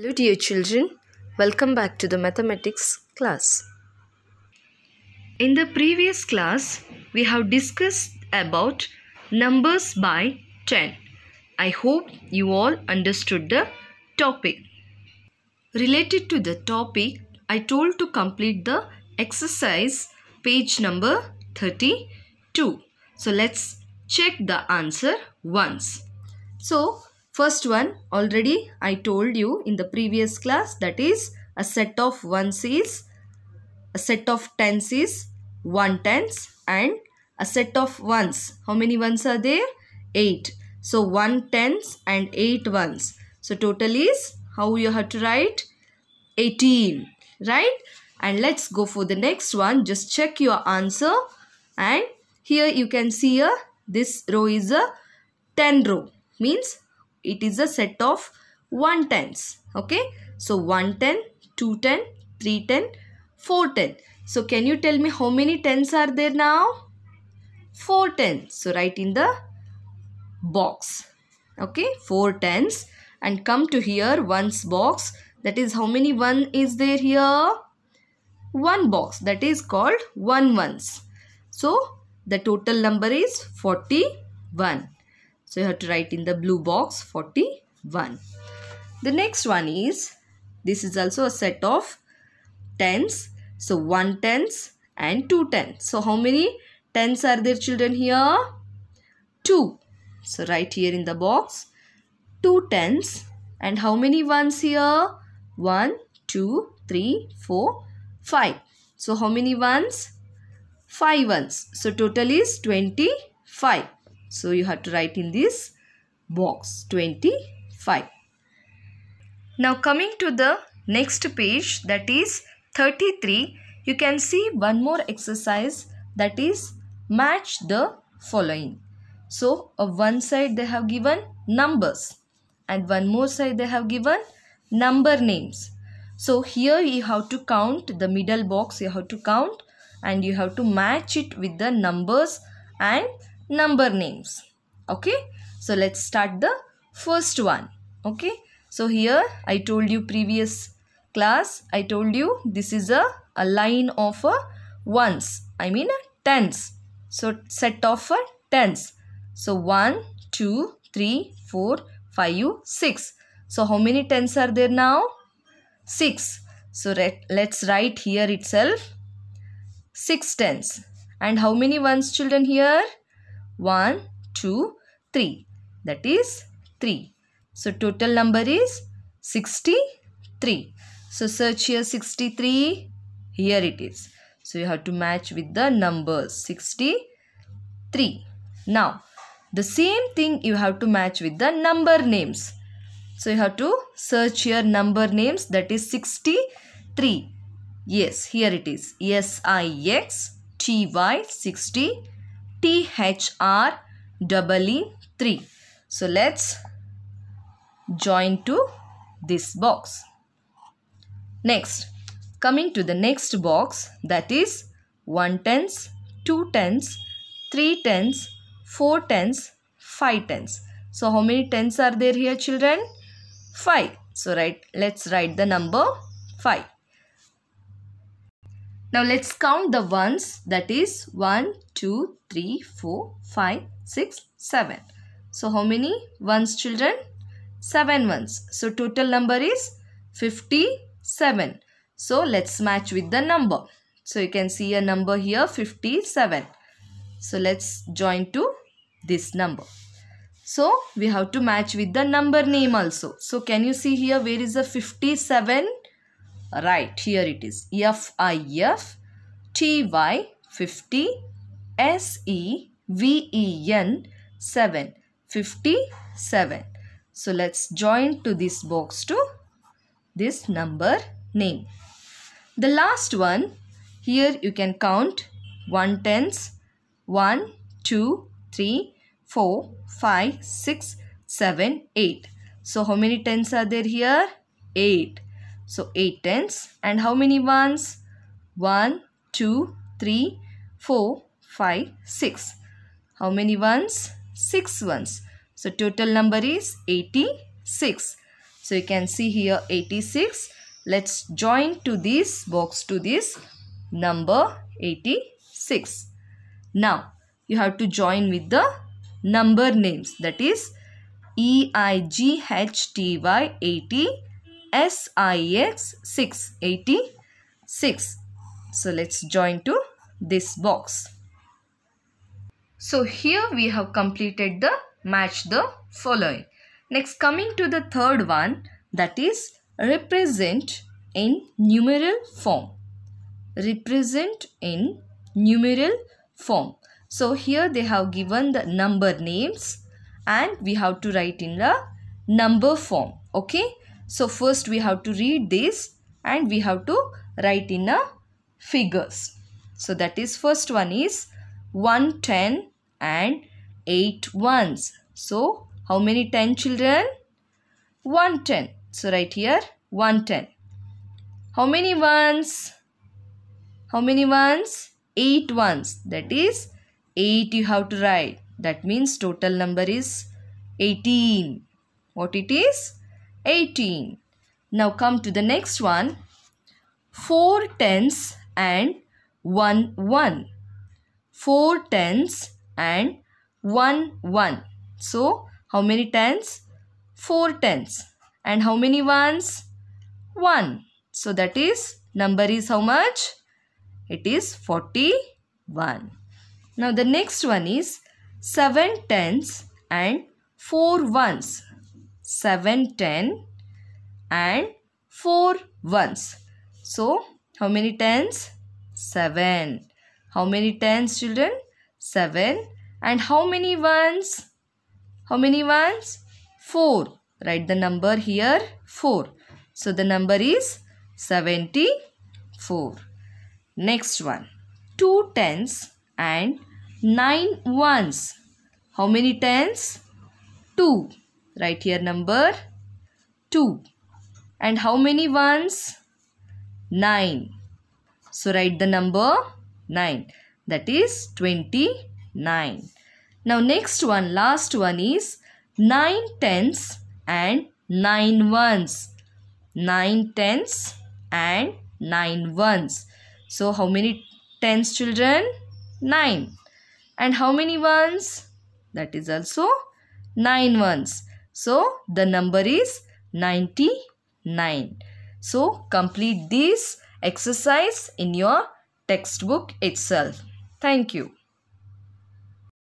Hello dear children, welcome back to the mathematics class. In the previous class, we have discussed about numbers by 10. I hope you all understood the topic. Related to the topic, I told to complete the exercise page number 32. So let's check the answer once. So First one already I told you in the previous class that is a set of ones is a set of tens is one tens and a set of ones. How many ones are there? Eight. So one tens and eight ones. So total is how you have to write? 18. Right? And let's go for the next one. Just check your answer and here you can see a this row is a 10 row means it is a set of 1 tens. Okay. So 1 ten, 2 ten, 3 ten, 4 ten. So can you tell me how many tens are there now? 4 So write in the box. Okay. 4 tens and come to here ones box. That is how many one is there here? One box that is called one ones. So the total number is 41. So you have to write in the blue box 41. The next one is, this is also a set of tens. So one tens and two tens. So how many tens are there children here? 2. So right here in the box two tens. and how many ones here? One, two, three, four, five. So how many ones? Five ones. So total is 25. So you have to write in this box 25. Now coming to the next page that is 33 you can see one more exercise that is match the following. So on uh, one side they have given numbers and one more side they have given number names. So here you have to count the middle box you have to count and you have to match it with the numbers and number names. Okay. So let's start the first one. Okay. So here I told you previous class I told you this is a, a line of a ones. I mean tens. So set of a tens. So 1, 2, 3, 4, 5, 6. So how many tens are there now? 6. So let's write here itself 6 tens. And how many ones children here? 1, 2, 3. That is 3. So total number is 63. So search here 63. Here it is. So you have to match with the numbers 63. Now the same thing you have to match with the number names. So you have to search here number names that is 63. Yes, here it is. S-I-X-T-Y 63. THR double E 3. So let's join to this box. Next, coming to the next box that is 1 tens, 2 tens, 3 tens, 4 tens, 5 tens. So how many tens are there here children? 5. So right, let's write the number 5. Now let's count the ones that is 1, 2, 3, 4, 5, 6, 7. So how many ones children? 7 ones. So total number is 57. So let's match with the number. So you can see a number here 57. So let's join to this number. So we have to match with the number name also. So can you see here where is the 57? Right, here it is. fifty y 50 s 50 SEVEN 7 57. So let's join to this box to this number name. The last one here you can count 1 tens 1 2 3 4 5 6 7 8. So how many tens are there here? 8. So 8 tens. And how many ones? 1, 2, 3, 4, 5, 6. How many ones? 6 ones. So total number is 86. So you can see here 86. Let's join to this box to this number 86. Now you have to join with the number names that is E I G H T Y 86. SIX 686. So let's join to this box. So here we have completed the match the following. Next coming to the third one that is represent in numeral form. Represent in numeral form. So here they have given the number names and we have to write in the number form. Okay. So first we have to read this and we have to write in a figures. So that is first one is 1 10 and 8 ones. So how many 10 children? 1 10. So right here 1 10. How many ones? How many ones? 8 ones. That is 8 you have to write. That means total number is 18. What it is? 18. Now come to the next one. 4 tens and 1 1. 4 tens and 1 1. So how many tens? 4 tens. And how many ones? 1. So that is number is how much? It is 41. Now the next one is 7 tens and 4 ones. 7 10 and 4 ones. So how many tens? 7. How many tens children? 7. And how many ones? How many ones? 4. Write the number here 4. So the number is 74. Next one. 2 tens and 9 ones. How many tens? 2. Write here number 2. And how many ones? 9. So write the number 9. That is 29. Now next one, last one is 9 tenths and 9 ones. 9 tenths and 9 ones. So how many tens children? 9. And how many ones? That is also 9 ones. So, the number is 99. So, complete this exercise in your textbook itself. Thank you.